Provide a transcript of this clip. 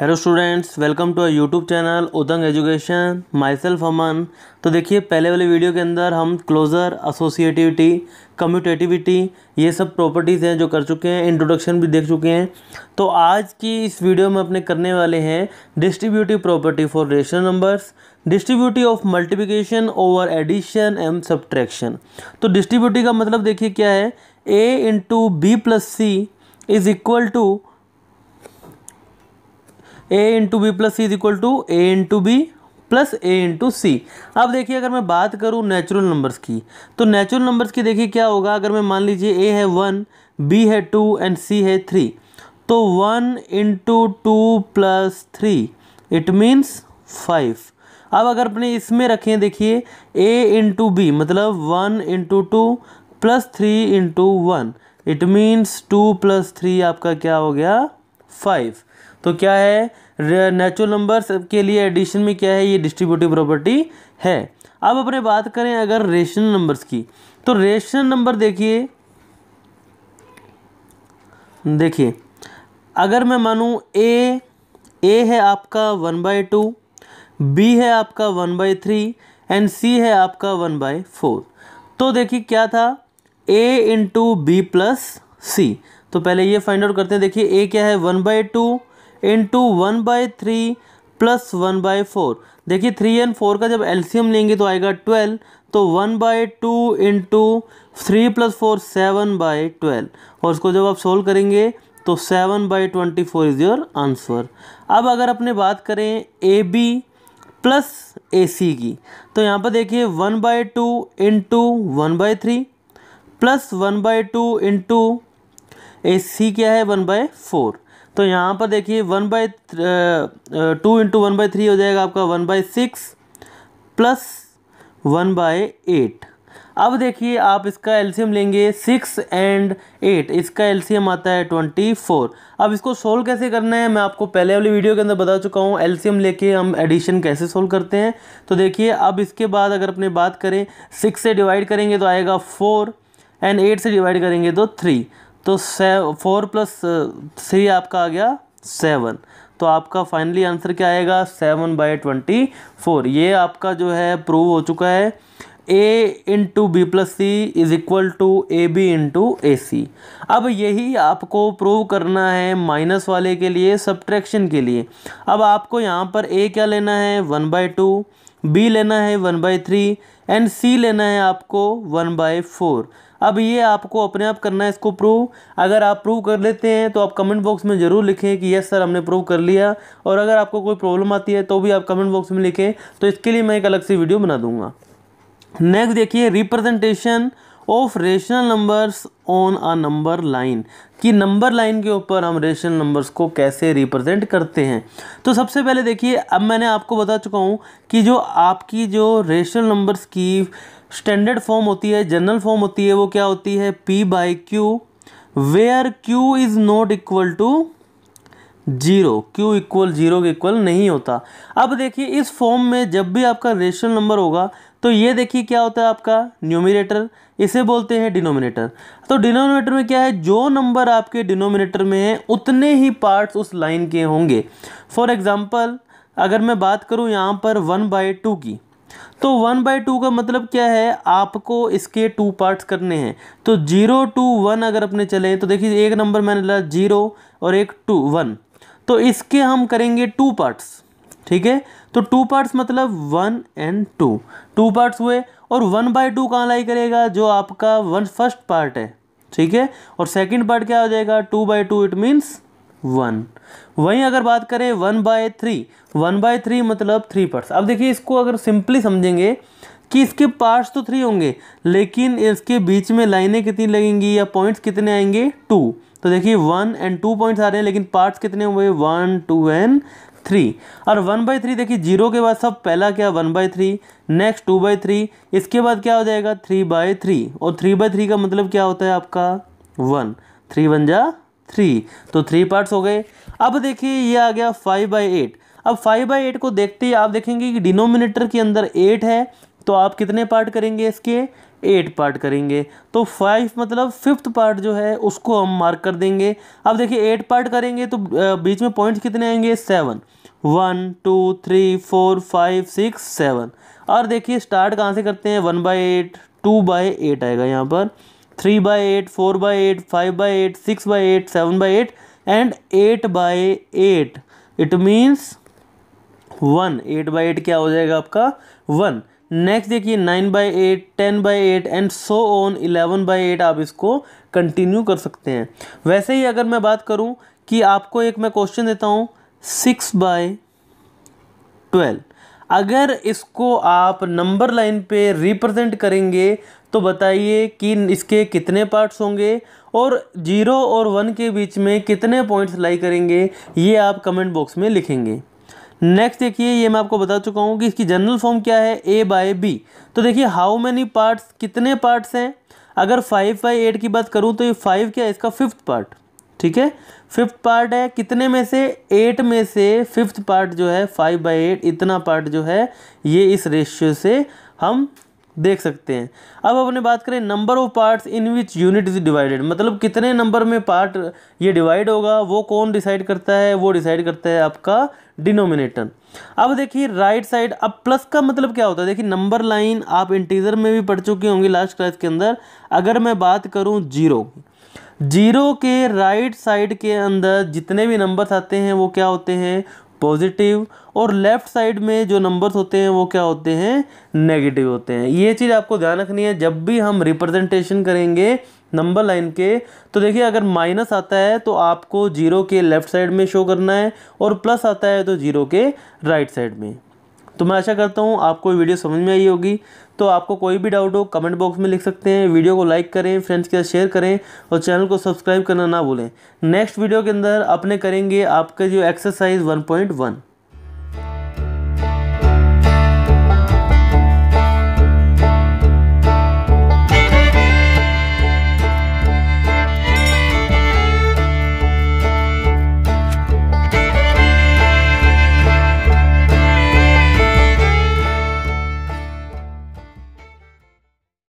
hello students welcome to our YouTube channel उदंग education myself Aman तो देखिए पहले वाले वीडियो के अंदर हम क्लोज़र एसोसिएटिविटी कम्यूटेटिविटी ये सब प्रॉपर्टीज़ हैं जो कर चुके हैं इंट्रोडक्शन भी देख चुके हैं तो आज की इस वीडियो में अपने करने वाले हैं distributive property for rational numbers distributivity of multiplication over addition and subtraction तो डिस्ट्रीब्यूटी का मतलब देखिए क्या है A into B plus C is equal to A into B plus C is equal to A into B plus A into C अब देखिए अगर मैं बात करूँ नेचुरल नंबर्स की तो नेचुरल नंबर्स की देखिए क्या होगा अगर मैं मान लीजिए ए है वन बी है टू एंड सी है थ्री तो one into two plus three it means five अब अगर अपने इसमें रखें देखिए ए इंटू बी मतलब one into two plus three into one it means two plus three आपका क्या हो गया फाइव तो क्या है नेचुरल नंबर्स के लिए एडिशन में क्या है ये डिस्ट्रीब्यूटिव प्रॉपर्टी है अब अपने बात करें अगर रेशनल नंबर्स की तो रेशनल नंबर देखिए देखिए अगर मैं मानूँ ए ए है आपका वन बाई टू बी है आपका one by three and C है आपका वन बाई फोर तो देखिए क्या था A into B plus C तो पहले ये फाइंड आउट करते हैं देखिए ए क्या है one by two into one by three plus one by four देखिए थ्री एंड फोर का जब एल्सीयम लेंगे तो आएगा ट्वेल्व तो one by two into three plus four seven by twelve और उसको जब आप सोल्व करेंगे तो seven by twenty four is your answer अब अगर अपने बात करें ए बी प्लस ए सी की तो यहाँ पर देखिए one by two into one by three plus one by two into A C क्या है वन बाई फोर तो यहाँ पर देखिए one by two into one by three हो जाएगा आपका one by six plus one by eight अब देखिए आप इसका एलसीएम लेंगे सिक्स एंड एट इसका एलसीएम आता है ट्वेंटी फोर अब इसको सोल्व कैसे करना है मैं आपको पहले वाली वीडियो के अंदर बता चुका हूँ एल्सीयम लेके हम एडिशन कैसे सोल्व करते हैं तो देखिए अब इसके बाद अगर अपने बात करें सिक्स से डिवाइड करेंगे तो आएगा फोर एंड एट से डिवाइड करेंगे तो थ्री तो से फोर प्लस थ्री आपका आ गया सेवन तो आपका फाइनली आंसर क्या आएगा सेवन बाई ट्वेंटी फोर ये आपका जो है प्रूव हो चुका है A into B plus C is equal to A B into A C अब यही आपको प्रूव करना है माइनस वाले के लिए सब्ट्रैक्शन के लिए अब आपको यहाँ पर ए क्या लेना है वन बाई टू बी लेना है one by three and C लेना है आपको वन बाई फोर अब ये आपको अपने आप करना है इसको प्रूव अगर आप प्रूव कर लेते हैं तो आप कमेंट बॉक्स में ज़रूर लिखें कि यस सर हमने प्रूव कर लिया और अगर आपको कोई प्रॉब्लम आती है तो भी आप कमेंट बॉक्स में लिखें तो इसके लिए मैं एक अलग से वीडियो बना दूँगा नेक्स्ट देखिए representation of rational numbers on a number line कि नंबर लाइन के ऊपर हम रेशनल नंबर्स को कैसे रिप्रेजेंट करते हैं तो सबसे पहले देखिए अब मैंने आपको बता चुका हूँ कि जो आपकी जो रेशनल नंबर्स की स्टैंडर्ड फॉर्म होती है जनरल फॉर्म होती है वो क्या होती है P by Q where Q is not equal to zero Q equal zero के इक्वल नहीं होता अब देखिए इस फॉर्म में जब भी आपका रेशनल नंबर होगा तो ये देखिए क्या होता है आपका न्यूमिनेटर इसे बोलते हैं डिनोमिनेटर तो डिनोमिनेटर में क्या है जो नंबर आपके डिनोमिनेटर में है उतने ही पार्ट्स उस लाइन के होंगे फॉर एग्ज़ाम्पल अगर मैं बात करूँ यहाँ पर वन बाई टू की तो वन बाई टू का मतलब क्या है आपको इसके टू पार्ट्स करने हैं तो जीरो टू वन अगर अपने चले तो देखिए एक नंबर मैंने लगा जीरो और एक टू वन तो इसके हम करेंगे टू पार्ट्स ठीक है तो टू पार्ट्स मतलब one and two two parts हुए और वन बाय टू कहाँ लाई करेगा जो आपका वन फर्स्ट पार्ट है ठीक है और सेकंड पार्ट क्या हो जाएगा two by two it means one वहीं अगर बात करें one by three one by three मतलब थ्री पार्ट्स अब देखिए इसको अगर सिंपली समझेंगे कि इसके पार्ट्स तो थ्री होंगे लेकिन इसके बीच में लाइनें कितनी लगेंगी या पॉइंट्स कितने आएंगे टू तो देखिए वन एंड टू पॉइंट्स आ रहे हैं लेकिन पार्ट्स कितने हुए वन टू एंड थ्री और वन बाई थ्री देखिए जीरो के बाद सब पहला क्या one by three next two by three इसके बाद क्या हो जाएगा थ्री बाई थ्री और थ्री बाई थ्री का मतलब क्या होता है आपका वन थ्री वन जा थ्री तो थ्री पार्ट्स हो गए अब देखिए ये आ गया फाइव बाई एट अब फाइव बाई एट को देखते ही आप देखेंगे कि डिनोमिनेटर के अंदर एट है तो आप कितने पार्ट करेंगे इसके एट पार्ट करेंगे तो फाइव मतलब फिफ्थ पार्ट जो है उसको हम मार्क कर देंगे अब देखिए एट पार्ट करेंगे तो बीच में पॉइंट्स कितने आएंगे seven one two three four five six seven और देखिए स्टार्ट कहाँ से करते हैं one by eight two by eight आएगा यहाँ पर three by eight four by eight five by eight six by eight seven by eight and eight by eight it means one eight by eight क्या हो जाएगा आपका one next देखिए nine by eight ten by eight and so on eleven by eight आप इसको continue कर सकते हैं वैसे ही अगर मैं बात करूं कि आपको एक मैं क्वेश्चन देता हूं सिक्स बाय ट्वेल्व अगर इसको आप नंबर लाइन पे रिप्रेजेंट करेंगे तो बताइए कि इसके कितने पार्ट्स होंगे और जीरो और वन के बीच में कितने पॉइंट्स लाई करेंगे ये आप कमेंट बॉक्स में लिखेंगे नेक्स्ट देखिए ये मैं आपको बता चुका हूँ कि इसकी जनरल फॉर्म क्या है ए बाय बी तो देखिए हाउ मैनी पार्ट्स कितने पार्ट्स हैं अगर फाइव बाई एट की बात करूँ तो ये फाइव क्या है इसका फिफ्थ पार्ट ठीक है फिफ्थ पार्ट है कितने में से एट में से फिफ्थ पार्ट जो है फाइव बाई एट इतना पार्ट जो है ये इस रेशियो से हम देख सकते हैं अब अपने बात करें number of parts in which unit is divided मतलब कितने नंबर में पार्ट ये डिवाइड होगा वो कौन डिसाइड करता है वो डिसाइड करता है आपका डिनोमिनेटर अब देखिए राइट साइड अब प्लस का मतलब क्या होता है देखिए नंबर लाइन आप इंटीजर में भी पढ़ चुके होंगे लास्ट क्लास के अंदर अगर मैं बात करूँ जीरो की जीरो के राइट साइड के अंदर जितने भी नंबर्स आते हैं वो क्या होते हैं पॉजिटिव और लेफ़्ट साइड में जो नंबर्स होते हैं वो क्या होते हैं नेगेटिव होते हैं ये चीज़ आपको ध्यान रखनी है जब भी हम रिप्रेजेंटेशन करेंगे नंबर लाइन के तो देखिए अगर माइनस आता है तो आपको जीरो के लेफ़्ट साइड में शो करना है और प्लस आता है तो जीरो के राइट साइड में तो मैं आशा करता हूँ आपको वीडियो समझ में आई होगी तो आपको कोई भी डाउट हो कमेंट बॉक्स में लिख सकते हैं वीडियो को लाइक करें फ्रेंड्स के साथ शेयर करें और चैनल को सब्सक्राइब करना ना भूलें नेक्स्ट वीडियो के अंदर अपने करेंगे आपके जो एक्सरसाइज वन